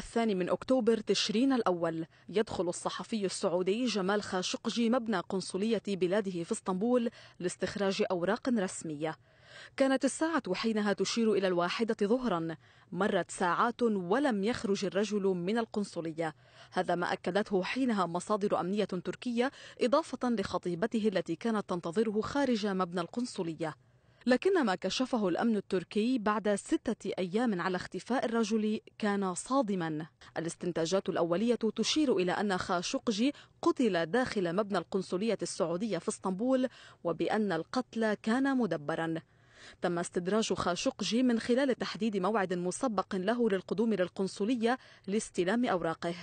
الثاني من أكتوبر تشرين الأول يدخل الصحفي السعودي جمال خاشقجي مبنى قنصلية بلاده في اسطنبول لاستخراج أوراق رسمية كانت الساعة حينها تشير إلى الواحدة ظهرا مرت ساعات ولم يخرج الرجل من القنصلية هذا ما أكدته حينها مصادر أمنية تركية إضافة لخطيبته التي كانت تنتظره خارج مبنى القنصلية لكن ما كشفه الأمن التركي بعد ستة أيام على اختفاء الرجل كان صادما الاستنتاجات الأولية تشير إلى أن خاشقجي قتل داخل مبنى القنصلية السعودية في اسطنبول وبأن القتل كان مدبرا تم استدراج خاشقجي من خلال تحديد موعد مسبق له للقدوم للقنصلية لاستلام أوراقه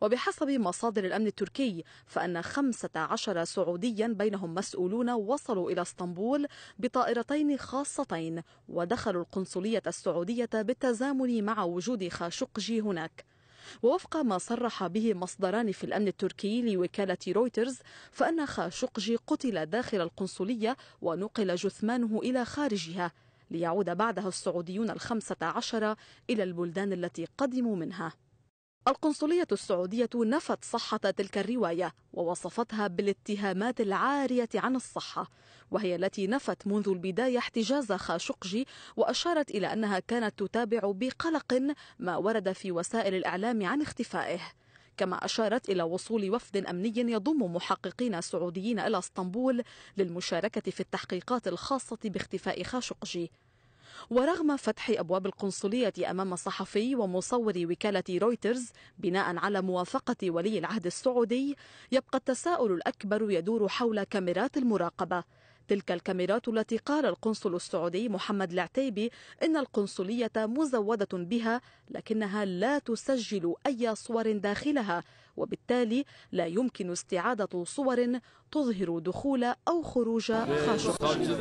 وبحسب مصادر الأمن التركي فأن 15 سعوديا بينهم مسؤولون وصلوا إلى اسطنبول بطائرتين خاصتين ودخلوا القنصلية السعودية بالتزامن مع وجود خاشقجي هناك ووفق ما صرح به مصدران في الأمن التركي لوكالة رويترز فأن خاشقجي قتل داخل القنصلية ونقل جثمانه إلى خارجها ليعود بعدها السعوديون الخمسة عشر إلى البلدان التي قدموا منها القنصلية السعودية نفت صحة تلك الرواية ووصفتها بالاتهامات العارية عن الصحة وهي التي نفت منذ البداية احتجاز خاشقجي وأشارت إلى أنها كانت تتابع بقلق ما ورد في وسائل الإعلام عن اختفائه كما أشارت إلى وصول وفد أمني يضم محققين سعوديين إلى اسطنبول للمشاركة في التحقيقات الخاصة باختفاء خاشقجي ورغم فتح أبواب القنصلية أمام صحفي ومصور وكالة رويترز بناء على موافقة ولي العهد السعودي يبقى التساؤل الأكبر يدور حول كاميرات المراقبة تلك الكاميرات التي قال القنصل السعودي محمد العتيبي إن القنصلية مزودة بها لكنها لا تسجل أي صور داخلها وبالتالي لا يمكن استعادة صور تظهر دخول أو خروج خاشقجي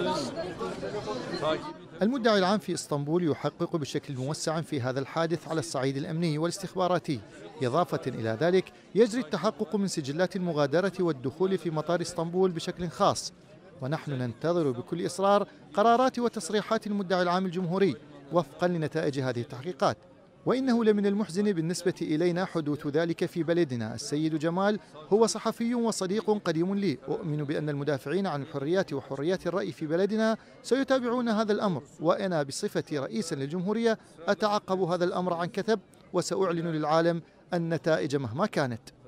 المدعي العام في اسطنبول يحقق بشكل موسع في هذا الحادث على الصعيد الامني والاستخباراتي، اضافه الى ذلك يجري التحقق من سجلات المغادره والدخول في مطار اسطنبول بشكل خاص، ونحن ننتظر بكل اصرار قرارات وتصريحات المدعي العام الجمهوري وفقا لنتائج هذه التحقيقات. وإنه لمن المحزن بالنسبة إلينا حدوث ذلك في بلدنا السيد جمال هو صحفي وصديق قديم لي أؤمن بأن المدافعين عن الحريات وحريات الرأي في بلدنا سيتابعون هذا الأمر وأنا بصفتي رئيسا للجمهورية أتعقب هذا الأمر عن كثب وسأعلن للعالم النتائج مهما كانت